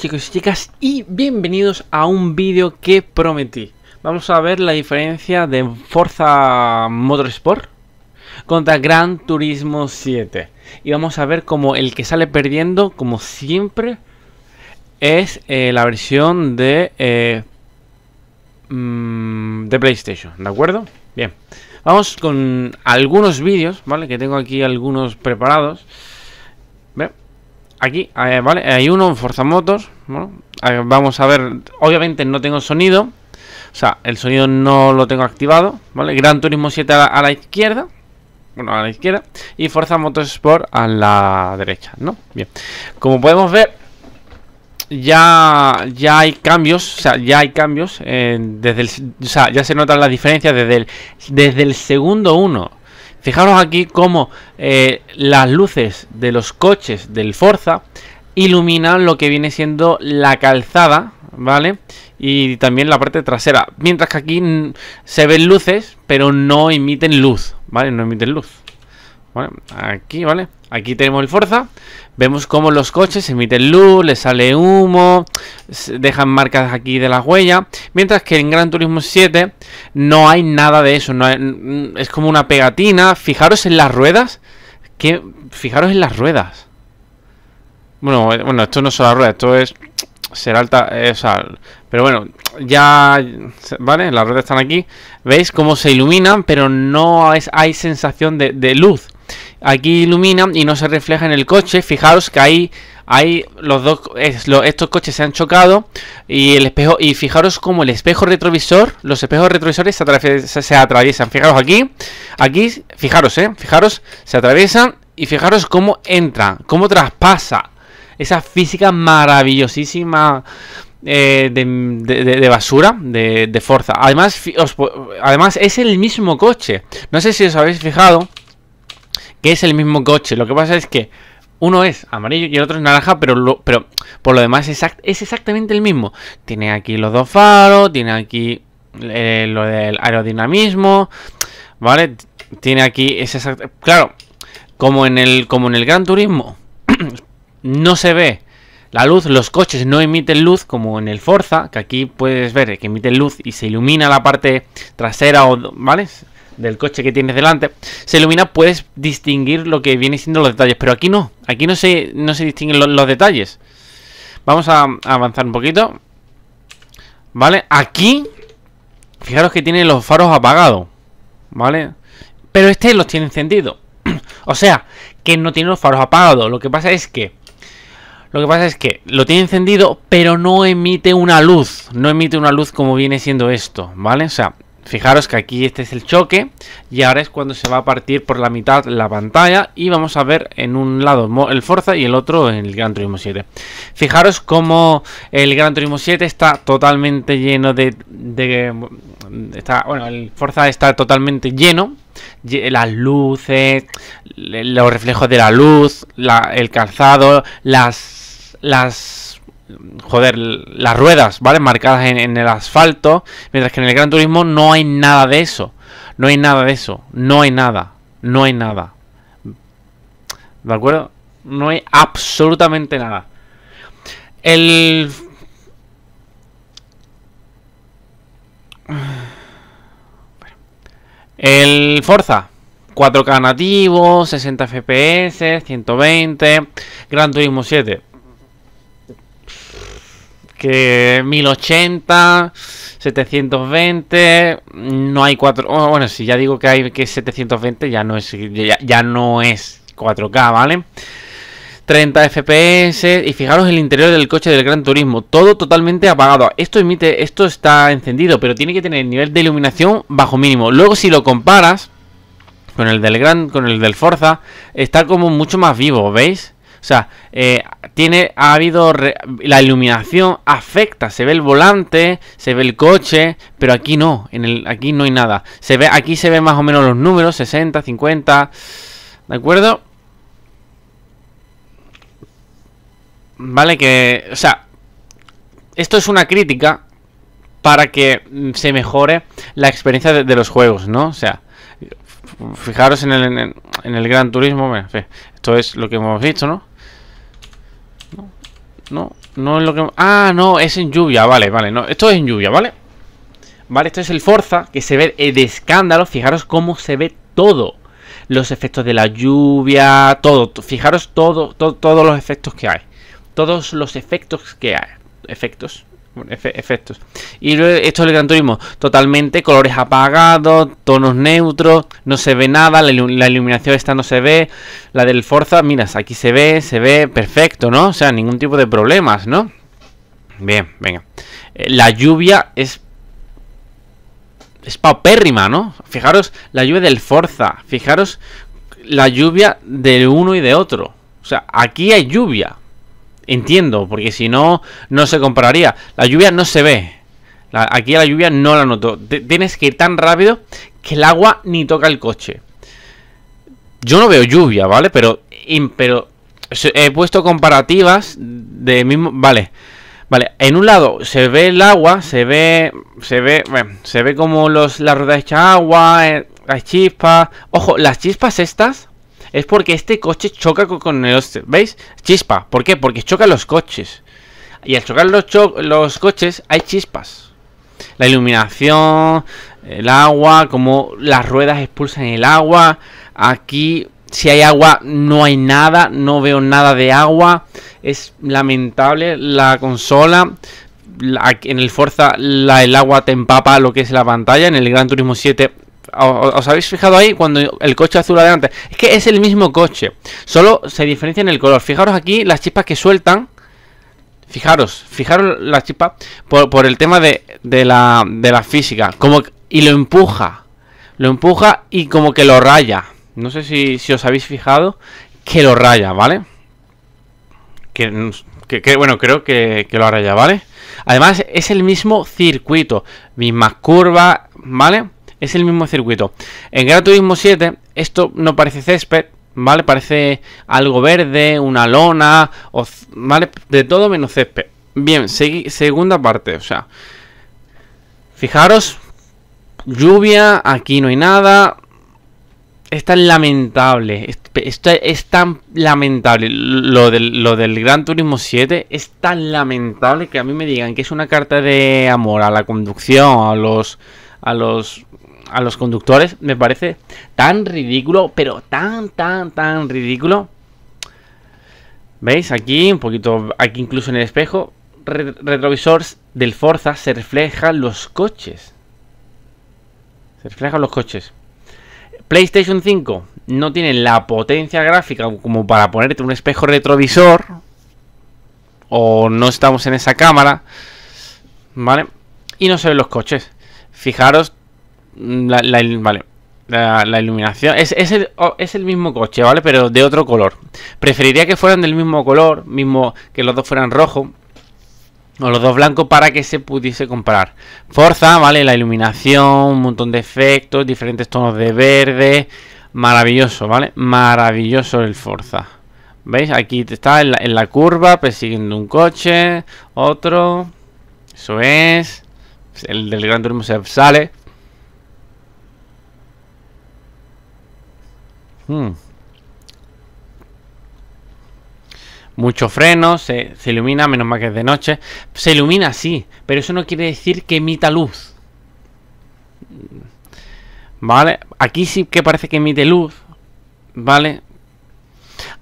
chicos y chicas y bienvenidos a un vídeo que prometí. Vamos a ver la diferencia de Forza Motorsport contra Gran Turismo 7. Y vamos a ver cómo el que sale perdiendo, como siempre, es eh, la versión de, eh, mm, de PlayStation, ¿de acuerdo? Bien, vamos con algunos vídeos, ¿vale? Que tengo aquí algunos preparados. ¿Ve? aquí, eh, ¿vale? Hay uno en Forza Motos. Eh, vamos a ver. Obviamente no tengo sonido. O sea, el sonido no lo tengo activado, ¿vale? Gran Turismo 7 a la, izquierda. Bueno, a la izquierda. Y Forza Motorsport a la derecha, ¿no? Bien. Como podemos ver, ya, ya hay cambios, o sea, ya hay cambios, eh, desde o sea, ya se notan la diferencia desde el, desde el segundo uno. Fijaros aquí cómo eh, las luces de los coches del Forza iluminan lo que viene siendo la calzada, ¿vale? Y también la parte trasera. Mientras que aquí se ven luces, pero no emiten luz, ¿vale? No emiten luz. aquí, ¿vale? Aquí tenemos el Forza Vemos cómo los coches emiten luz, les sale humo, dejan marcas aquí de las huellas. Mientras que en Gran Turismo 7 no hay nada de eso. es como una pegatina. Fijaros en las ruedas. Que, fijaros en las ruedas. Bueno, bueno, esto no son las ruedas, esto es ser alta, eh, o sea, pero bueno, ya, ¿vale? Las ruedas están aquí, ¿veis cómo se iluminan? Pero no es, hay sensación de, de luz aquí ilumina y no se refleja en el coche. Fijaros que ahí, los dos, estos coches se han chocado y el espejo y fijaros como el espejo retrovisor, los espejos retrovisores se, atraviesan. Fijaros aquí, aquí, fijaros, eh, fijaros, se atraviesan y fijaros cómo entra, cómo traspasa esa física maravillosísima. Eh, de, basura de, fuerza Además, además, es el mismo coche. No sé si os habéis fijado que es el mismo coche. Lo que pasa es que uno es amarillo y el otro es naranja, pero, lo, pero por lo demás es exactamente el mismo. Tiene aquí los dos faros, tiene aquí eh, lo del aerodinamismo, ¿vale? Tiene aquí ese Claro, como en el, como en el Gran Turismo no se ve la luz, los coches no emiten luz como en el Forza, que aquí puedes ver que emiten luz y se ilumina la parte trasera, o, ¿vale? del coche que tienes delante se ilumina, puedes distinguir lo que viene siendo los detalles. Pero aquí no, aquí no se, no se distinguen los, detalles. Vamos a avanzar un poquito. ¿Vale? Aquí, fijaros que tiene los faros apagados. ¿Vale? Pero este los tiene encendido o sea, que no tiene los faros apagados. Lo que pasa es que... Lo que pasa es que lo tiene encendido, pero no emite una luz. No emite una luz como viene siendo esto, ¿vale? O sea, Fijaros que aquí este es el choque y ahora es cuando se va a partir por la mitad la pantalla y vamos a ver en un lado el Forza y el otro el Gran Turismo 7. Fijaros cómo el Gran Turismo 7 está totalmente lleno de... está, bueno, el Forza está totalmente lleno las luces, los reflejos de la luz, el calzado, las, las joder, las ruedas, ¿vale? Marcadas en, el asfalto, mientras que en el Gran Turismo no hay nada de eso. No hay nada de eso, no hay nada, no hay nada. ¿De acuerdo? No hay absolutamente nada. El... El Forza, 4K nativo, 60 FPS, 120, Gran Turismo 7, que 1080, 720, no hay 4... bueno, si ya digo que hay que 720 ya no es ya, ya no es 4K, ¿vale? 30 FPS y fijaros el interior del coche del Gran Turismo, todo totalmente apagado. Esto emite, esto está encendido, pero tiene que tener el nivel de iluminación bajo mínimo. Luego si lo comparas con el del Gran, con el del Forza, está como mucho más vivo, ¿veis? O sea, eh, ha habido la iluminación afecta, se ve el volante, se ve el coche, pero aquí no, en el, aquí no hay nada. Se ve, aquí se ven más o menos los números, 60, 50, ¿de acuerdo? Vale, que, o sea, esto es una crítica para que mm, se mejore la experiencia de, los juegos, ¿no? O sea, fijaros en el, en el, Gran Turismo, esto es lo que hemos visto, ¿no? No, no es lo que... Ah, no, es en lluvia, vale, vale no, Esto es en lluvia, ¿vale? Vale, esto es el Forza, que se ve de escándalo Fijaros cómo se ve todo Los efectos de la lluvia, todo Fijaros todo, todo todos los efectos que hay Todos los efectos que hay Efectos efectos. Y esto el Gran Turismo, totalmente colores apagados, tonos neutros, no se ve nada, la, iluminación esta no se ve, la del Forza, miras, aquí se ve, se ve perfecto, ¿no? O sea, ningún tipo de problemas, ¿no? Bien, venga. Eh, la lluvia es... Es paupérrima, ¿no? Fijaros la lluvia del Forza, fijaros la lluvia del uno y de otro. O sea, aquí hay lluvia entiendo, porque si no, no se compararía La lluvia no se ve. aquí la lluvia no la noto. tienes que ir tan rápido que el agua ni toca el coche. Yo no veo lluvia, ¿vale? Pero, pero he puesto comparativas de mismo. Vale. Vale, en un lado se ve el agua, se ve. Se ve. se ve como los, la rueda hecha agua, eh, las chispas. Ojo, las chispas estas es porque este coche choca con el Oster. ¿Veis? Chispa. ¿Por qué? Porque choca los coches. Y al chocar los, coches hay chispas. La iluminación, el agua, como las ruedas expulsan el agua. Aquí, si hay agua, no hay nada. No veo nada de agua. Es lamentable la consola. en el Forza el agua te empapa lo que es la pantalla. En el Gran Turismo 7 os habéis fijado ahí cuando el coche azul adelante. Es que es el mismo coche, solo se diferencia en el color. Fijaros aquí las chispas que sueltan. Fijaros, fijaros las chispas por, el tema de, la, física. Como, y lo empuja. Lo empuja y como que lo raya. No sé si, os habéis fijado que lo raya, ¿vale? Que, bueno, creo que, que, lo raya, ¿vale? Además, es el mismo circuito, mismas curvas, ¿vale? es el mismo circuito. En Gran Turismo 7, esto no parece césped, ¿vale? Parece algo verde, una lona, o, ¿vale? De todo menos césped. Bien, segunda parte, o sea. Fijaros, lluvia, aquí no hay nada. Es tan lamentable, esto es tan lamentable. Lo del, lo del Gran Turismo 7 es tan lamentable que a mí me digan que es una carta de amor a la conducción, a los, a los a los conductores me parece tan ridículo, pero tan, tan, tan ridículo. ¿Veis? Aquí, un poquito, aquí incluso en el espejo, Retrovisores retrovisor del Forza se reflejan los coches. Se reflejan los coches. PlayStation 5 no tiene la potencia gráfica como para ponerte un espejo retrovisor. O no estamos en esa cámara. ¿Vale? Y no se ven los coches. Fijaros la, iluminación. Es, oh, es, el, mismo coche, ¿vale? Pero de otro color. Preferiría que fueran del mismo color, mismo que los dos fueran rojo O los dos blancos para que se pudiese comparar. Forza, ¿vale? La iluminación, un montón de efectos, diferentes tonos de verde. Maravilloso, ¿vale? Maravilloso el Forza. ¿Veis? Aquí está en la, en la curva, persiguiendo un coche, otro. Eso es. El del Gran Turismo se sale. Hmm. Mucho freno, se, ilumina, menos más que es de noche. Se ilumina, sí, pero eso no quiere decir que emita luz. ¿Vale? Aquí sí que parece que emite luz. ¿Vale?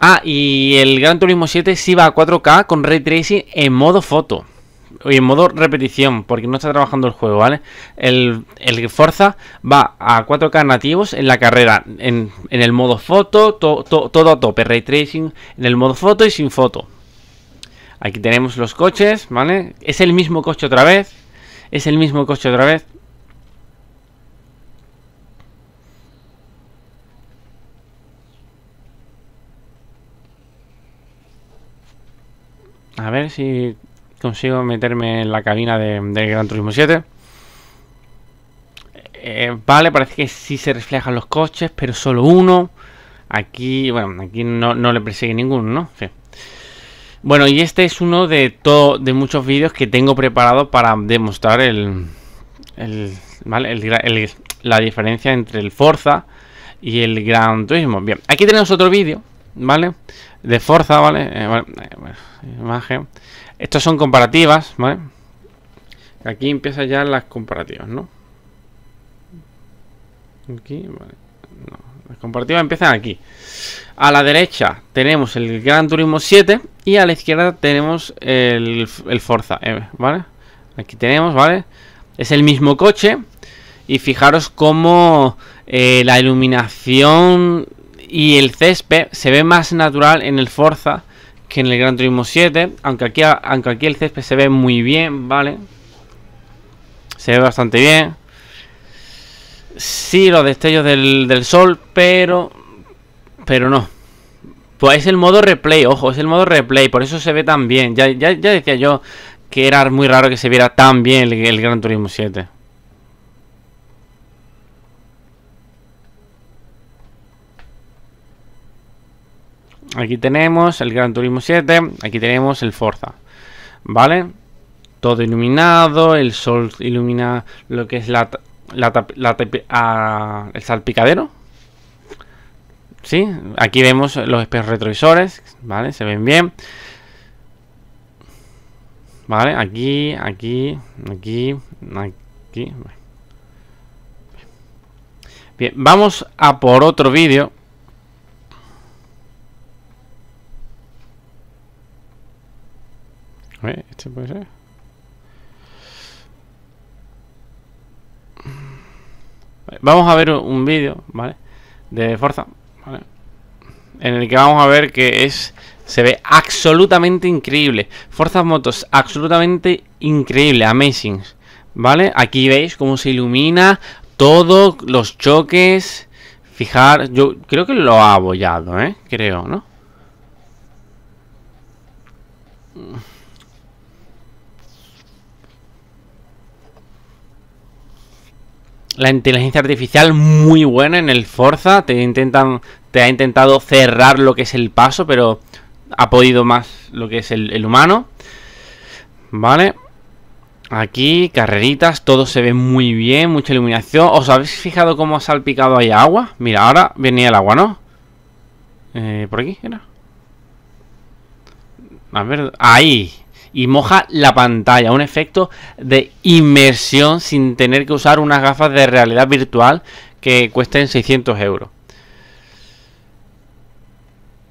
Ah, y el Gran Turismo 7 sí va a 4K con Ray Tracing en modo foto y en modo repetición, porque no está trabajando el juego, ¿vale? El, el Forza va a 4K nativos en la carrera, en, el modo foto, todo a tope, ray tracing en el modo foto y sin foto. Aquí tenemos los coches, ¿vale? Es el mismo coche otra vez, es el mismo coche otra vez. A ver si consigo meterme en la cabina de, Gran Turismo 7. Eh, vale, parece que sí se reflejan los coches, pero solo uno. Aquí, bueno, aquí no, le persigue ninguno, ¿no? Bueno, y este es uno de, todos de muchos vídeos que tengo preparado para demostrar el, ¿vale? la diferencia entre el Forza y el Gran Turismo. Bien, aquí tenemos otro vídeo, ¿vale? De Forza, ¿vale? Eh, ¿vale? Eh, imagen. Estos son comparativas, ¿vale? Aquí empiezan ya las comparativas, ¿no? Aquí, vale. las comparativas empiezan aquí. A la derecha tenemos el Gran Turismo 7 y a la izquierda tenemos el, Forza, e, ¿vale? Aquí tenemos, ¿vale? Es el mismo coche y fijaros cómo eh, la iluminación y el césped se ve más natural en el Forza en el Gran Turismo 7. Aunque aquí, aunque aquí el césped se ve muy bien, ¿vale? Se ve bastante bien. Sí, los destellos del, del sol, pero... Pero no. Pues es el modo replay, ojo, es el modo replay, por eso se ve tan bien. Ya, decía yo que era muy raro que se viera tan bien el Gran Turismo 7. Aquí tenemos el Gran Turismo 7. Aquí tenemos el Forza. ¿Vale? Todo iluminado. El sol ilumina lo que es la, el salpicadero. ¿Sí? Aquí vemos los espejos retrovisores. ¿Vale? Se ven bien. ¿Vale? Aquí, aquí, aquí, aquí. Bien, vamos a por otro vídeo Este vamos a ver un vídeo, ¿vale? De Forza, En el que vamos a ver que es... Se ve absolutamente increíble. Forza Motos, absolutamente increíble, amazing. ¿Vale? Aquí veis cómo se ilumina todo, los choques. Fijar, yo creo que lo ha abollado, ¿eh? Creo, ¿no? la inteligencia artificial muy buena en el Forza. Te intentan. Te ha intentado cerrar lo que es el paso, pero ha podido más lo que es el, humano. Vale. Aquí, carreritas, todo se ve muy bien, mucha iluminación. ¿Os habéis fijado cómo ha salpicado ahí agua? Mira, ahora venía el agua, ¿no? Eh, ¿Por aquí era? A ver, ahí y moja la pantalla. Un efecto de inmersión sin tener que usar unas gafas de realidad virtual que cuesten 600 euros.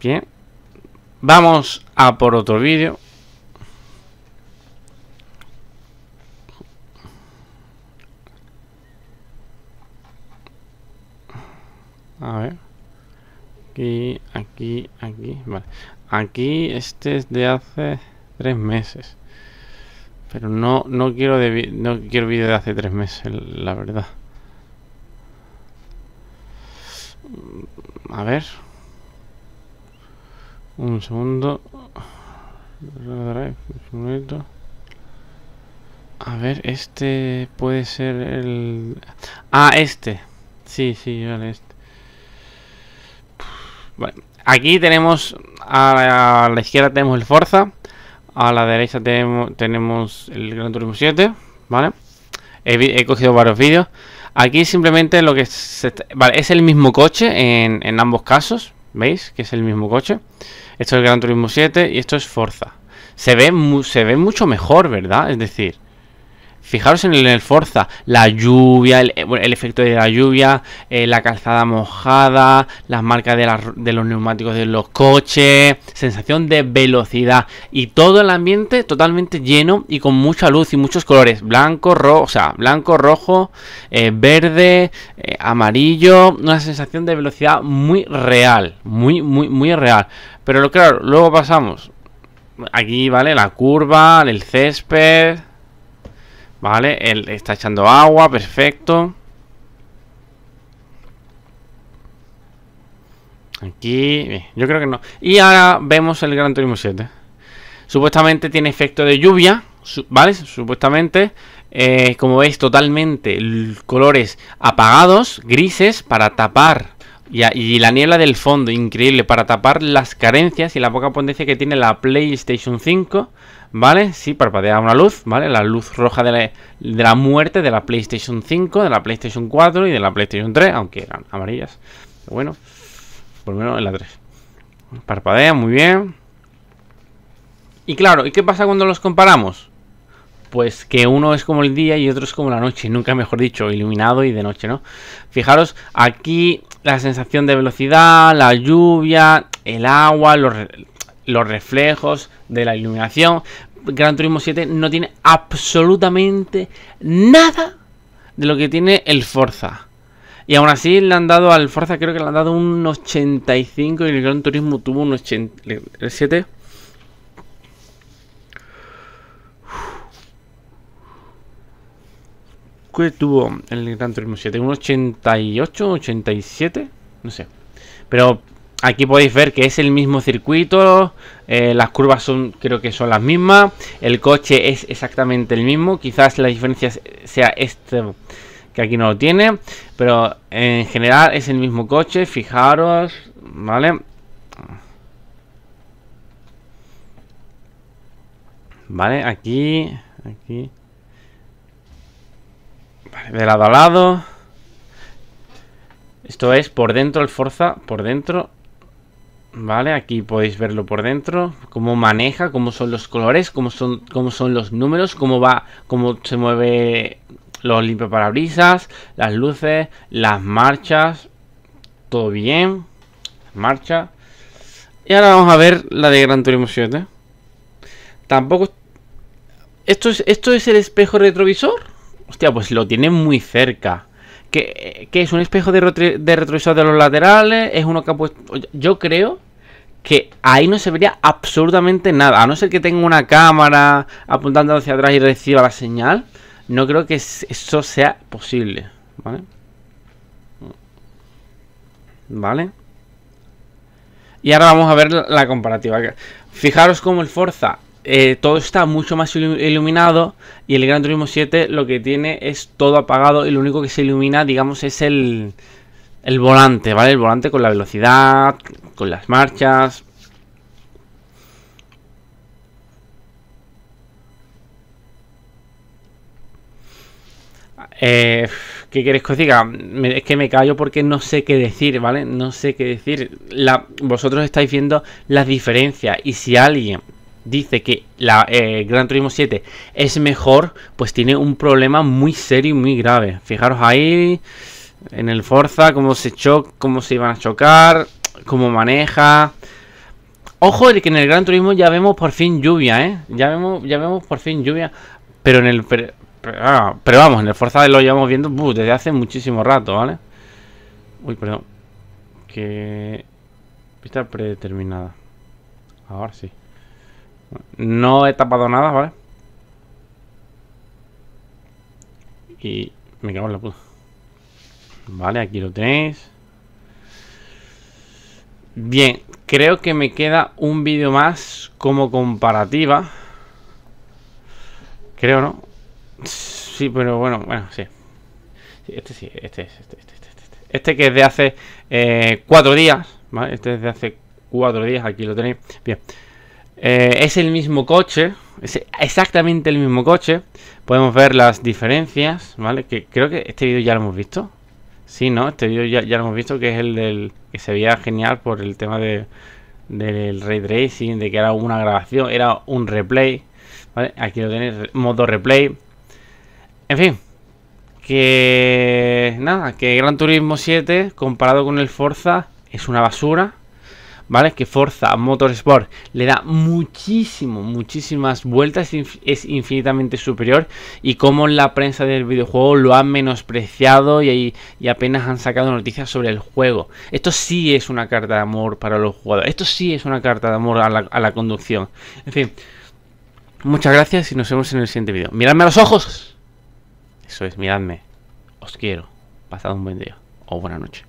Bien. Vamos a por otro vídeo. A ver. Aquí, aquí, aquí. Aquí este es de hace... Tres meses. Pero no, no quiero de, no quiero vídeo de hace tres meses, la verdad. A ver. Un segundo. A ver, este puede ser el... Ah, este. Sí, sí, vale, este. Aquí tenemos, a la izquierda tenemos el Forza a la derecha tenemos, tenemos el Gran Turismo 7, ¿vale? He, cogido varios vídeos. Aquí simplemente lo que vale, es el mismo coche en, ambos casos, ¿veis? Que es el mismo coche. Esto es el Gran Turismo 7 y esto es Forza. Se ve, se ve mucho mejor, ¿verdad? Es decir, Fijaros en el Forza, la lluvia, el, efecto de la lluvia, eh, la calzada mojada, las marcas de, los neumáticos de los coches, sensación de velocidad y todo el ambiente totalmente lleno y con mucha luz y muchos colores, blanco, rojo, blanco, rojo, eh, verde, eh, amarillo, una sensación de velocidad muy real, muy, muy, muy real. Pero claro, luego pasamos aquí, ¿vale? La curva, el césped Vale, él está echando agua, perfecto. Aquí, yo creo que no. Y ahora vemos el Gran Turismo 7. Supuestamente tiene efecto de lluvia, ¿vale? Supuestamente. Eh, como veis, totalmente colores apagados, grises, para tapar y, la niebla del fondo, increíble, para tapar las carencias y la poca potencia que tiene la PlayStation 5, ¿vale? Sí, parpadea una luz, ¿vale? La luz roja de la, muerte de la PlayStation 5, de la PlayStation 4 y de la PlayStation 3, aunque eran amarillas. bueno, por lo menos en la 3. Parpadea, muy bien. Y claro, ¿y qué pasa cuando los comparamos? pues que uno es como el día y otro es como la noche, nunca mejor dicho, iluminado y de noche, ¿no? Fijaros, aquí la sensación de velocidad, la lluvia, el agua, los, reflejos de la iluminación. Gran Turismo 7 no tiene absolutamente nada de lo que tiene el Forza. Y aún así le han dado al Forza, creo que le han dado un 85 y el Gran Turismo tuvo un 87. que tuvo el Gran 7? ¿Un 88, 87? No sé. Pero aquí podéis ver que es el mismo circuito, eh, las curvas son, creo que son las mismas, el coche es exactamente el mismo, quizás la diferencia sea este que aquí no lo tiene, pero en general es el mismo coche, fijaros, ¿vale? Vale, aquí, aquí, de lado a lado. Esto es por dentro el Forza, por dentro. Vale, aquí podéis verlo por dentro, cómo maneja, cómo son los colores, cómo son, son los números, cómo va, cómo se mueve los limpiaparabrisas, las luces, las marchas, todo bien, marcha. Y ahora vamos a ver la de Gran Turismo 7. Tampoco... ¿Esto es, ¿Esto es el espejo retrovisor? Hostia, pues lo tiene muy cerca. ¿Qué, es? ¿Un espejo de, de, retrovisor de los laterales? ¿Es uno que ha puesto...? Yo creo que ahí no se vería absolutamente nada. A no ser que tenga una cámara apuntando hacia atrás y reciba la señal. No creo que eso sea posible. ¿Vale? ¿Vale? Y ahora vamos a ver la comparativa. Fijaros cómo el Forza eh, todo está mucho más iluminado y el Gran Turismo 7 lo que tiene es todo apagado y lo único que se ilumina, digamos, es el, el volante, ¿vale? El volante con la velocidad, con las marchas. Eh, ¿Qué queréis que os diga? es que me callo porque no sé qué decir, ¿vale? No sé qué decir. vosotros estáis viendo las diferencias y si alguien dice que la eh, Gran Turismo 7 es mejor, pues tiene un problema muy serio y muy grave. Fijaros ahí en el Forza cómo se choca, cómo se iban a chocar, cómo maneja. Ojo, que en el Gran Turismo ya vemos por fin lluvia, ¿eh? Ya vemos, ya vemos por fin lluvia, pero en el pero, ah, vamos, en el Forza lo llevamos viendo desde hace muchísimo rato, ¿vale? Uy, perdón. Que pista predeterminada. Ahora sí. No he tapado nada, ¿vale? Y me cago en la puta. Vale, aquí lo tenéis. Bien, creo que me queda un vídeo más como comparativa. Creo, ¿no? Sí, pero bueno, bueno, sí. este sí, este es, este, este, este, que es de hace cuatro días, ¿vale? Este es de hace cuatro días, aquí lo tenéis. Bien. Eh, es el mismo coche, es exactamente el mismo coche. Podemos ver las diferencias, ¿vale? Que creo que este vídeo ya lo hemos visto. Sí, ¿no? Este vídeo ya, lo hemos visto, que es el del que se veía genial por el tema de, del Raid Racing, de que era una grabación, era un replay. Aquí lo tenéis, modo replay. En fin, que nada, que Gran Turismo 7 comparado con el Forza es una basura. ¿vale? Que Forza Motorsport le da muchísimo, muchísimas vueltas, es infinitamente superior y como la prensa del videojuego lo ha menospreciado y, y apenas han sacado noticias sobre el juego. Esto sí es una carta de amor para los jugadores, esto sí es una carta de amor a la, a la conducción. En fin, muchas gracias y nos vemos en el siguiente vídeo. ¡Miradme a los ojos! Eso es, miradme. Os quiero. Pasad un buen día o buena noche.